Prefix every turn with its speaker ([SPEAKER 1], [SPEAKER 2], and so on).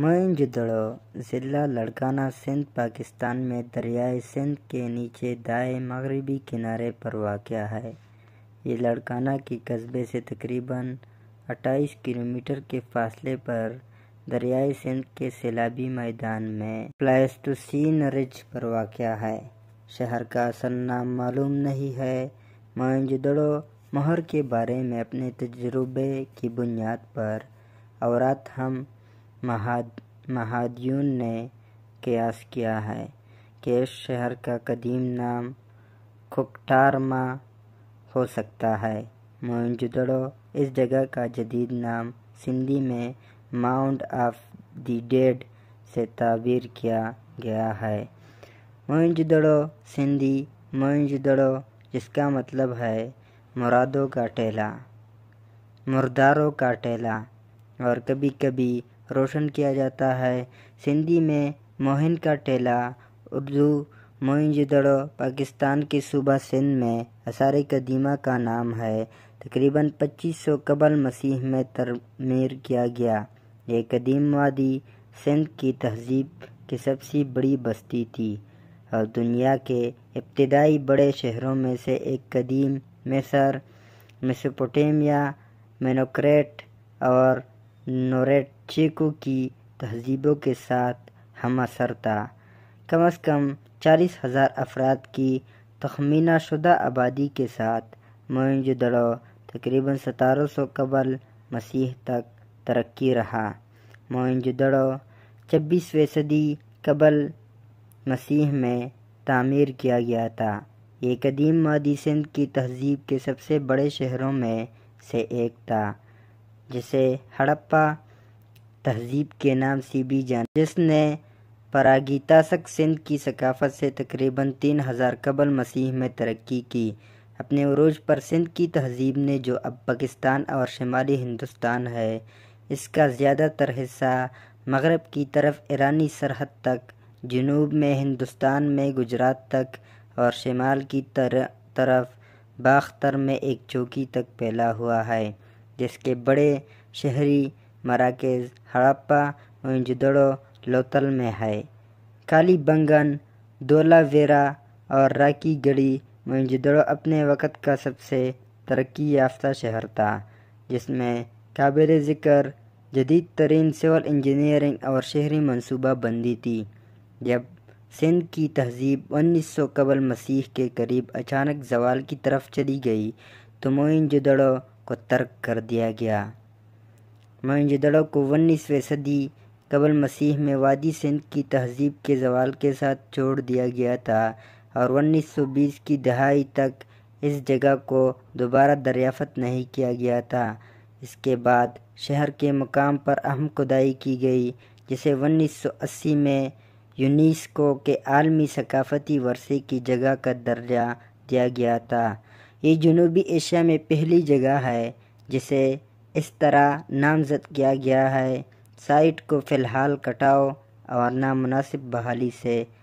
[SPEAKER 1] मोइनजोदड़ो ज़िला लड़काना सिंध पाकिस्तान में दरियाए सिंध के नीचे दाए मगरबी किनारे पर वाक़ है ये लड़काना के कस्बे से तकरीबन 28 किलोमीटर के फासले पर दरियाए सिंध के सैलाबी मैदान में प्लाइस्टोसिन रिज पर वाक़ है शहर का असल नाम मालूम नहीं है मोइनजोदड़ो महर के बारे में अपने तजुर्बे की बुनियाद पर औरत हम महाद महाद्यून ने कयास किया है कि इस शहर का कदीम नाम खुकटारमा हो सकता है मोइनजोदड़ो इस जगह का जदीद नाम सिंधी में माउंट ऑफ दी डेड से ताबीर किया गया है मोइनजोदड़ो सिंधी मोइनजोदड़ो जिसका मतलब है मुरादों का टेला मुर्दारों का टेला और कभी कभी रोशन किया जाता है सिंधी में मोहन का टेला उर्दू मोइनजदड़ो पाकिस्तान के सूबा सिंध में असार कदीमा का नाम है तकरीबन 2500 कबल मसीह में तरमीर किया गया ये कदीम वादी सिंध की तहजीब की सबसे बड़ी बस्ती थी और दुनिया के इब्तदाई बड़े शहरों में से एक कदीम मिसर मेसोपोटामिया मेनोक्रेट और नोरेटेको की तहजीबों के साथ हम असर था कम अज़ कम चालीस हज़ार अफराद की तखमीना शुदा आबादी के साथ मोइनजोदड़ो तकरीबन सतारह सौ कबल मसीह तक तरक्की रहा मोइनजोदड़ो छब्बीसवें सदी कबल मसीह में तामीर किया गया था ये कदीम मादी सिंध की तहजीब के सबसे बड़े शहरों में से एक था जिसे हड़प्पा तहजीब के नाम से भी जान जिसने परागीतासक सिंध की सकाफत से तकरीबन तीन हज़ार कबल मसीह में तरक्की की अपने उर्ज पर सिंध की तहजीब ने जो अब पाकिस्तान और शुमाली हिंदुस्तान है इसका ज़्यादातर हिस्सा मगरब की तरफ ईरानी सरहद तक जनूब में हिंदुस्तान में गुजरात तक और शमाल की तर, तरफ बाख्तर में एक चौकी तक फैला हुआ है जिसके बड़े शहरी मराकज़ हड़प्पा मोहनजोदड़ो लोतल में है काली दोला वेरा और राकी गढ़ी मोहनजोदड़ो अपने वक्त का सबसे तरक्की याफ्ता शहर था जिसमें काबिल ज़िक्र जदीद तरीन सिविल इंजीनियरिंग और शहरी मनसूबा बंदी थी जब सिंध की तहजीब 1900 कबल मसीह के करीब अचानक जवाल की तरफ चली गई तो मोइन जुदड़ो को तर्क कर दिया गया मोहनजोदड़ो को उन्नीसवें सदी कबल मसीह में वादी सिंध की तहजीब के जवाल के साथ छोड़ दिया गया था और 1920 की दहाई तक इस जगह को दोबारा दरियाफत नहीं किया गया था इसके बाद शहर के मकाम पर अहम खुदाई की गई जिसे 1980 में यूनिस्को के आलमी सकाफती वर्षे की जगह का दर्जा दिया गया था ये जनूबी एशिया में पहली जगह है जिसे इस तरह नामजद किया गया है साइट को फ़िलहाल कटाओ और नामनासिब बहाली से